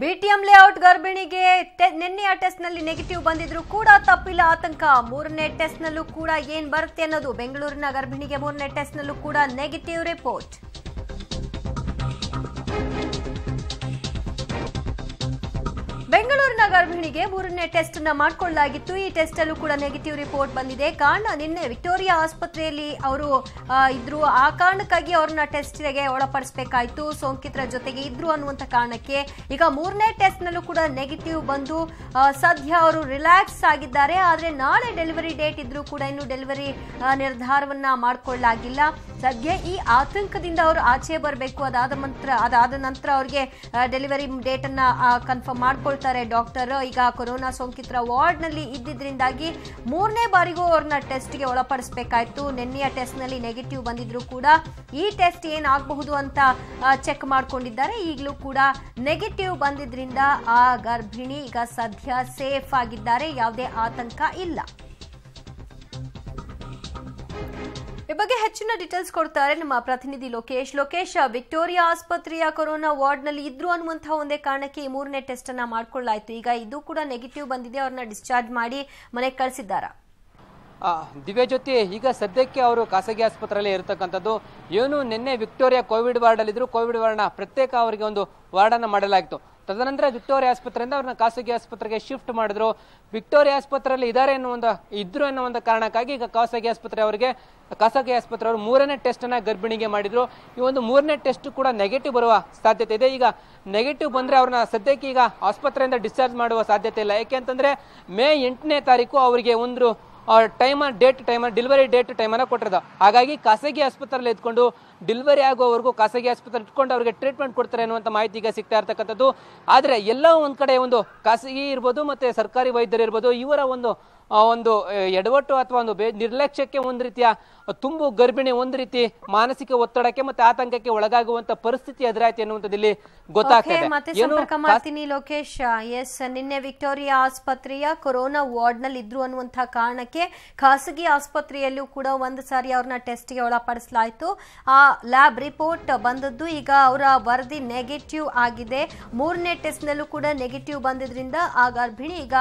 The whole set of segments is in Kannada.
ಬಿಟಿಎಂ ಲೇಔಟ್ ಗರ್ಭಿಣಿಗೆ ನಿನ್ನೆಯ ಟೆಸ್ಟ್ನಲ್ಲಿ ನೆಗೆಟಿವ್ ಬಂದಿದ್ರು ಕೂಡ ತಪ್ಪಿಲ್ಲ ಆತಂಕ ಮೂರನೇ ಟೆಸ್ಟ್ನಲ್ಲೂ ಕೂಡ ಏನ್ ಬರುತ್ತೆ ಅನ್ನೋದು ಬೆಂಗಳೂರಿನ ಗರ್ಭಿಣಿಗೆ ಮೂರನೇ ಟೆಸ್ಟ್ನಲ್ಲೂ ಕೂಡ ನೆಗೆಟಿವ್ ರಿಪೋರ್ಟ್ ಬೆಂಗಳೂರಿನ ಗರ್ಭಿಣಿಗೆ ಮೂರನೇ ಟೆಸ್ಟ್ ಅನ್ನ ಮಾಡಿಕೊಳ್ಳಲಾಗಿತ್ತು ಈ ಟೆಸ್ಟ್ ಅಲ್ಲೂ ಕೂಡ ನೆಗೆಟಿವ್ ರಿಪೋರ್ಟ್ ಬಂದಿದೆ ಕಾರಣ ನಿನ್ನೆ ವಿಕ್ಟೋರಿಯಾ ಆಸ್ಪತ್ರೆಯಲ್ಲಿ ಅವರು ಇದ್ರು ಆ ಕಾರಣಕ್ಕಾಗಿ ಅವ್ರನ್ನ ಟೆಸ್ಟ್ಗೆ ಒಳಪಡಿಸಬೇಕಾಯ್ತು ಸೋಂಕಿತರ ಜೊತೆಗೆ ಇದ್ರು ಅನ್ನುವಂತ ಕಾರಣಕ್ಕೆ ಈಗ ಮೂರನೇ ಟೆಸ್ಟ್ ನಲ್ಲೂ ಕೂಡ ನೆಗೆಟಿವ್ ಬಂದು ಸದ್ಯ ಅವರು ರಿಲ್ಯಾಕ್ಸ್ ಆಗಿದ್ದಾರೆ ಆದರೆ ನಾಳೆ ಡೆಲಿವರಿ ಡೇಟ್ ಇದ್ರೂ ಕೂಡ ಇನ್ನು ಡೆಲಿವರಿ ನಿರ್ಧಾರವನ್ನ ಮಾಡಿಕೊಳ್ಳಲಾಗಿಲ್ಲ ಸದ್ಯ ಈ ಆತಂಕದಿಂದ ಅವರು ಆಚೆ ಬರಬೇಕು ಅದಾದ ನಂತರ ಅದಾದ ನಂತರ ಅವ್ರಿಗೆ ಡೆಲಿವರಿ ಡೇಟ್ ಅನ್ನ ಕನ್ಫರ್ಮ್ ಮಾಡ್ಕೊಳ್ತಾರೆ ಹೇಳ್ತಾರೆ ಡಾಕ್ಟರ್ ಈಗ ಕೊರೋನಾ ಸೋಂಕಿತರ ವಾರ್ಡ್ ನಲ್ಲಿ ಇದ್ದಿದ್ದರಿಂದಾಗಿ ಮೂರನೇ ಬಾರಿಗೂ ಅವ್ರನ್ನ ಗೆ ಒಳಪಡಿಸಬೇಕಾಯಿತು ನಿನ್ನೆಯ ನಲ್ಲಿ ನೆಗೆಟಿವ್ ಬಂದಿದ್ರು ಕೂಡ ಈ ಟೆಸ್ಟ್ ಏನಾಗಬಹುದು ಅಂತ ಚೆಕ್ ಮಾಡಿಕೊಂಡಿದ್ದಾರೆ ಈಗಲೂ ಕೂಡ ನೆಗೆಟಿವ್ ಬಂದಿದ್ರಿಂದ ಆ ಗರ್ಭಿಣಿ ಈಗ ಸದ್ಯ ಸೇಫ್ ಆಗಿದ್ದಾರೆ ಯಾವುದೇ ಆತಂಕ ಇಲ್ಲ ಬಗ್ಗೆ ಹೆಚ್ಚಿನ ಡೀಟೇಲ್ಸ್ ಕೊಡ್ತಾರೆ ನಮ್ಮ ಪ್ರತಿನಿಧಿ ಲೋಕೇಶ್ ಲೋಕೇಶ್ ವಿಕ್ಟೋರಿಯಾ ಆಸ್ಪತ್ರೆಯ ಕೊರೋನಾ ವಾರ್ಡ್ ನಲ್ಲಿ ಇದ್ರು ಅನ್ನುವಂತಹ ಒಂದೇ ಕಾರಣಕ್ಕೆ ಈ ಮೂರನೇ ಟೆಸ್ಟ್ ಅನ್ನ ಮಾಡ್ಕೊಳ್ಳಾಯ್ತು ಈಗ ಇದು ಕೂಡ ನೆಗೆಟಿವ್ ಬಂದಿದೆ ಅವ್ರನ್ನ ಡಿಸ್ಚಾರ್ಜ್ ಮಾಡಿ ಮನೆಗೆ ಕಳಿಸಿದ್ದಾರೆ ದಿವ್ಯ ಜ್ಯೋತಿ ಈಗ ಸದ್ಯಕ್ಕೆ ಅವರು ಖಾಸಗಿ ಆಸ್ಪತ್ರೆಯಲ್ಲಿ ಇರತಕ್ಕಂಥದ್ದು ಏನು ನಿನ್ನೆ ವಿಕ್ಟೋರಿಯಾ ಕೋವಿಡ್ ವಾರ್ಡಲ್ಲಿದ್ದರೂ ಕೋವಿಡ್ ವಾರ್ಡ್ನ ಪ್ರತ್ಯೇಕ ಅವರಿಗೆ ಒಂದು ವಾರ್ಡನ್ನು ಮಾಡಲಾಯಿತು ತದನಂತರ ವಿಕ್ಟೋರಿಯಾ ಆಸ್ಪತ್ರೆಯಿಂದ ಅವ್ರನ್ನ ಖಾಸಗಿ ಆಸ್ಪತ್ರೆಗೆ ಶಿಫ್ಟ್ ಮಾಡಿದ್ರು ವಿಕ್ಟೋರಿಯಾ ಆಸ್ಪತ್ರೆಯಲ್ಲಿ ಇದ್ದಾರೆ ಅನ್ನೋ ಒಂದು ಇದ್ರು ಅನ್ನೋ ಒಂದು ಕಾರಣಕ್ಕಾಗಿ ಈಗ ಖಾಸಗಿ ಆಸ್ಪತ್ರೆ ಅವರಿಗೆ ಖಾಸಗಿ ಆಸ್ಪತ್ರೆ ಅವರು ಮೂರನೇ ಟೆಸ್ಟ್ ಅನ್ನ ಗರ್ಭಿಣಿಗೆ ಮಾಡಿದ್ರು ಈ ಒಂದು ಮೂರನೇ ಟೆಸ್ಟ್ ಕೂಡ ನೆಗೆಟಿವ್ ಬರುವ ಸಾಧ್ಯತೆ ಇದೆ ಈಗ ನೆಗೆಟಿವ್ ಬಂದ್ರೆ ಅವ್ರನ್ನ ಸದ್ಯಕ್ಕೆ ಈಗ ಆಸ್ಪತ್ರೆಯಿಂದ ಡಿಸ್ಚಾರ್ಜ್ ಮಾಡುವ ಸಾಧ್ಯತೆ ಇಲ್ಲ ಯಾಕೆಂತಂದ್ರೆ ಮೇ ಎಂಟನೇ ತಾರೀಕು ಅವರಿಗೆ ಒಂದು time date time delivery date ಅನ್ನ ಕೊಟ್ಟಿರೋದು ಹಾಗಾಗಿ ಖಾಸಗಿ ಆಸ್ಪತ್ರೆಯಲ್ಲಿ ಎತ್ಕೊಂಡು ಡೆಲಿವರಿ ಆಗುವವರೆಗೂ ಖಾಸಗಿ ಆಸ್ಪತ್ರೆ ಇಟ್ಕೊಂಡು ಅವರಿಗೆ ಟ್ರೀಟ್ಮೆಂಟ್ ಕೊಡ್ತಾರೆ ಅನ್ನುವಂಥ ಮಾಹಿತಿ ಈಗ ಸಿಗ್ತಾ ಇರ್ತಕ್ಕಂಥದ್ದು ಆದರೆ ಎಲ್ಲ ಒಂದು ಕಡೆ ಒಂದು ಖಾಸಗಿ ಇರ್ಬೋದು ಮತ್ತು ಸರ್ಕಾರಿ ವೈದ್ಯರು ಇರ್ಬೋದು ಇವರ ಒಂದು ಒಂದು ಎಡವಟ್ಟು ಅಥವಾ ಒಂದು ಬೇ ನಿರ್ಲಕ್ಷ್ಯಕ್ಕೆ ಒಂದು ರೀತಿಯ ತುಂಬು ಗರ್ಭಿಣಿ ಒಂದು ರೀತಿ ಮಾನಸಿಕ ಒತ್ತಡಕ್ಕೆ ಮತ್ತೆ ಆತಂಕಕ್ಕೆ ಒಳಗಾಗುವಂತ ಪರಿಸ್ಥಿತಿ ಎದುರಾಯ್ತು ಎನ್ನುವಂಥದ್ದಿಲ್ಲಿ ಗೊತ್ತಾಗ್ತದೆ ಮತ್ತೆ ಮಾಡ್ತೀನಿ ಲೋಕೇಶ್ ಎಸ್ ನಿನ್ನೆ ವಿಕ್ಟೋರಿಯಾ ಆಸ್ಪತ್ರೆಯ ಕೊರೋನಾ ವಾರ್ಡ್ ನಲ್ಲಿ ಇದ್ರು ಅನ್ನುವಂತಹ ಕಾರಣಕ್ಕೆ ಖಾಸಗಿ ಆಸ್ಪತ್ರೆಯಲ್ಲೂ ಕೂಡ ಒಂದು ಸಾರಿ ಅವ್ರನ್ನ ಟೆಸ್ಟ್ಗೆ ಒಳಪಡಿಸಲಾಯಿತು ಆ ಲ್ಯಾಬ್ ರಿಪೋರ್ಟ್ ಬಂದದ್ದು ಈಗ ಅವರ ವರದಿ ನೆಗೆಟಿವ್ ಆಗಿದೆ ಮೂರನೇ ಟೆಸ್ಟ್ನಲ್ಲೂ ಕೂಡ ನೆಗೆಟಿವ್ ಬಂದಿದ್ರಿಂದ ಆ ಗರ್ಭಿಣಿ ಈಗ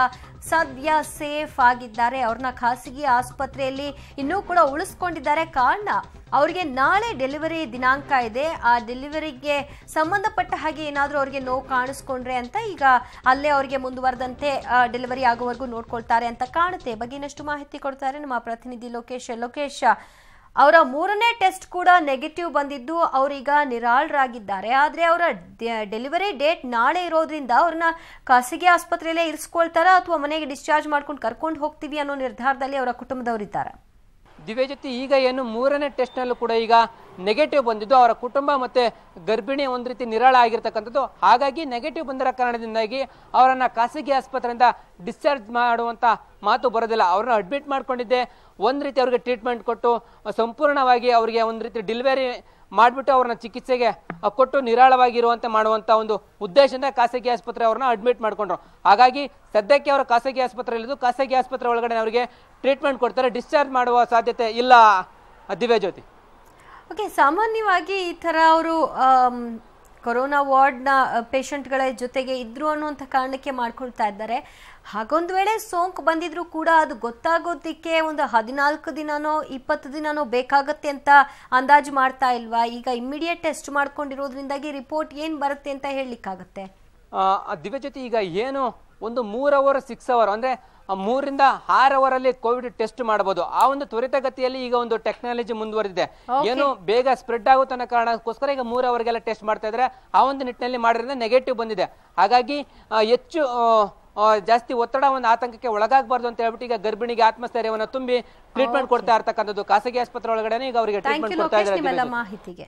ಸದ್ಯ ಸೇಫ್ ಆಗಿದ್ದಾರೆ ಅವ್ರನ್ನ ಖಾಸಗಿ ಆಸ್ಪತ್ರೆಯಲ್ಲಿ ಇನ್ನೂ ಕೂಡ ಉಳಿಸ್ಕೊಂಡಿದ್ದಾರೆ ಕಾರಣ ಅವರಿಗೆ ನಾಳೆ ಡೆಲಿವರಿ ದಿನಾಂಕ ಇದೆ ಆ ಡೆಲಿವರಿಗೆ ಸಂಬಂಧಪಟ್ಟ ಹಾಗೆ ಏನಾದರೂ ಅವ್ರಿಗೆ ನೋವು ಕಾಣಿಸ್ಕೊಂಡ್ರೆ ಅಂತ ಈಗ ಅಲ್ಲೇ ಅವರಿಗೆ ಮುಂದುವರೆದಂತೆ ಡೆಲಿವರಿ ಆಗುವವರೆಗೂ ನೋಡ್ಕೊಳ್ತಾರೆ ಅಂತ ಕಾಣುತ್ತೆ ಬಗ್ಗೆ ಇನ್ನಷ್ಟು ಮಾಹಿತಿ ಕೊಡ್ತಾರೆ ನಮ್ಮ ಪ್ರತಿನಿಧಿ ಲೋಕೇಶ್ ಲೋಕೇಶ್ ಅವರ ಮೂರನೇ ಟೆಸ್ಟ್ ಕೂಡ ನೆಗೆಟಿವ್ ಬಂದಿದ್ದು ಅವರೀಗ ನಿರಾಳರಾಗಿದ್ದಾರೆ ಆದರೆ ಅವರ ಡೆಲಿವರಿ ಡೇಟ್ ನಾಳೆ ಇರೋದ್ರಿಂದ ಅವ್ರನ್ನ ಖಾಸಗಿ ಆಸ್ಪತ್ರೆಯಲ್ಲೇ ಇರಿಸ್ಕೊಳ್ತಾರ ಅಥವಾ ಮನೆಗೆ ಡಿಸ್ಚಾರ್ಜ್ ಮಾಡ್ಕೊಂಡು ಕರ್ಕೊಂಡು ಹೋಗ್ತೀವಿ ಅನ್ನೋ ನಿರ್ಧಾರದಲ್ಲಿ ಅವರ ಕುಟುಂಬದವರಿದ್ದಾರೆ ದಿವ್ಯಜ್ಯೋತಿ ಈಗ ಏನು ಮೂರನೇ ಟೆಸ್ಟ್ನಲ್ಲೂ ಕೂಡ ಈಗ ನೆಗೆಟಿವ್ ಬಂದಿದ್ದು ಅವರ ಕುಟುಂಬ ಮತ್ತು ಗರ್ಭಿಣಿ ಒಂದು ರೀತಿ ನಿರಾಳ ಆಗಿರ್ತಕ್ಕಂಥದ್ದು ಹಾಗಾಗಿ ನೆಗೆಟಿವ್ ಬಂದಿರೋ ಕಾರಣದಿಂದಾಗಿ ಅವರನ್ನು ಖಾಸಗಿ ಆಸ್ಪತ್ರೆಯಿಂದ ಡಿಸ್ಚಾರ್ಜ್ ಮಾಡುವಂಥ ಮಾತು ಬರೋದಿಲ್ಲ ಅವ್ರನ್ನ ಅಡ್ಮಿಟ್ ಮಾಡಿಕೊಂಡಿದ್ದೆ ಒಂದು ರೀತಿ ಅವ್ರಿಗೆ ಟ್ರೀಟ್ಮೆಂಟ್ ಕೊಟ್ಟು ಸಂಪೂರ್ಣವಾಗಿ ಅವರಿಗೆ ಒಂದು ರೀತಿ ಡಿಲಿವರಿ ಮಾಡಿಬಿಟ್ಟು ಅವ್ರನ್ನ ಚಿಕಿತ್ಸೆಗೆ ಕೊಟ್ಟು ನಿರಾಳವಾಗಿರುವಂತೆ ಮಾಡುವಂಥ ಒಂದು ಉದ್ದೇಶದಿಂದ ಖಾಸಗಿ ಆಸ್ಪತ್ರೆ ಅವ್ರನ್ನ ಅಡ್ಮಿಟ್ ಮಾಡಿಕೊಂಡ್ರು ಹಾಗಾಗಿ ಸದ್ಯಕ್ಕೆ ಅವರು ಖಾಸಗಿ ಆಸ್ಪತ್ರೆಯಲ್ಲಿದ್ದು ಖಾಸಗಿ ಆಸ್ಪತ್ರೆ ಒಳಗಡೆ ಅವರಿಗೆ ಟ್ರೀಟ್ಮೆಂಟ್ ಕೊಡ್ತಾರೆ ಡಿಸ್ಚಾರ್ಜ್ ಮಾಡುವ ಸಾಧ್ಯತೆ ಇಲ್ಲ ಜ್ಯೋತಿ ಓಕೆ ಸಾಮಾನ್ಯವಾಗಿ ಈ ಥರ ಅವರು ಕೊರೋನಾ ವಾರ್ಡ್ನ ಪೇಷಂಟ್ಗಳ ಜೊತೆಗೆ ಇದ್ರು ಅನ್ನುವಂಥ ಕಾರಣಕ್ಕೆ ಮಾಡ್ಕೊಳ್ತಾ ಇದ್ದಾರೆ ಹಾಗೊಂದು ವೇಳೆ ಸೋಂಕು ಬಂದಿದ್ರೂ ಕೂಡ ಅದು ಗೊತ್ತಾಗೋದಕ್ಕೆ ಒಂದು ಹದಿನಾಲ್ಕು ದಿನನೋ ಇಪ್ಪತ್ತು ದಿನನೋ ಬೇಕಾಗತ್ತೆ ಅಂತ ಅಂದಾಜು ಮಾಡ್ತಾ ಇಲ್ವಾ ಈಗ ಇಮ್ಮಿಡಿಯೇಟ್ ಟೆಸ್ಟ್ ಮಾಡ್ಕೊಂಡಿರೋದ್ರಿಂದಾಗಿ ರಿಪೋರ್ಟ್ ಏನು ಬರುತ್ತೆ ಅಂತ ಹೇಳಲಿಕ್ಕಾಗತ್ತೆ ದಿವ್ಯ ಜೊತೆ ಈಗ ಏನು ಒಂದು ಮೂರ್ ಅವರ್ ಸಿಕ್ಸ್ ಅವರ್ ಅಂದರೆ ಮೂರಿಂದ ಆರ್ ಅವರ್ ಕೋವಿಡ್ ಟೆಸ್ಟ್ ಮಾಡಬಹುದು ಆ ಒಂದು ತ್ವರಿತಗತಿಯಲ್ಲಿ ಈಗ ಒಂದು ಟೆಕ್ನಾಲಜಿ ಮುಂದುವರೆದಿದೆ ಏನು ಬೇಗ ಸ್ಪ್ರೆಡ್ ಆಗುತ್ತ ಕಾರಣಕ್ಕೋಸ್ಕರ ಈಗ ಮೂರು ಅವರ್ಗೆಲ್ಲ ಟೆಸ್ಟ್ ಮಾಡ್ತಾ ಇದ್ರೆ ಆ ಒಂದು ನಿಟ್ಟಿನಲ್ಲಿ ಮಾಡಿದ್ರಿಂದ ನೆಗೆಟಿವ್ ಬಂದಿದೆ ಹಾಗಾಗಿ ಹೆಚ್ಚು ಜಾಸ್ತಿ ಒತ್ತಡ ಒಂದು ಆತಂಕಕ್ಕೆ ಒಳಗಾಗಬಾರ್ದು ಅಂತ ಹೇಳ್ಬಿಟ್ಟು ಈಗ ಗರ್ಭಿಣಿಗೆ ಆತ್ಮಸ್ಥೈರ್ಯವನ್ನು ತುಂಬಿ ಟ್ರೀಟ್ಮೆಂಟ್ ಕೊಡ್ತಾ ಇರ್ತಕ್ಕಂಥದ್ದು ಖಾಸಗಿ ಆಸ್ಪತ್ರೆ ಒಳಗಡೆ ಈಗ ಅವರಿಗೆ ಟ್ರೀಟ್ಮೆಂಟ್ ಕೊಡ್ತಾ ಇದ್ದಾರೆ ಮಾಹಿತಿಗೆ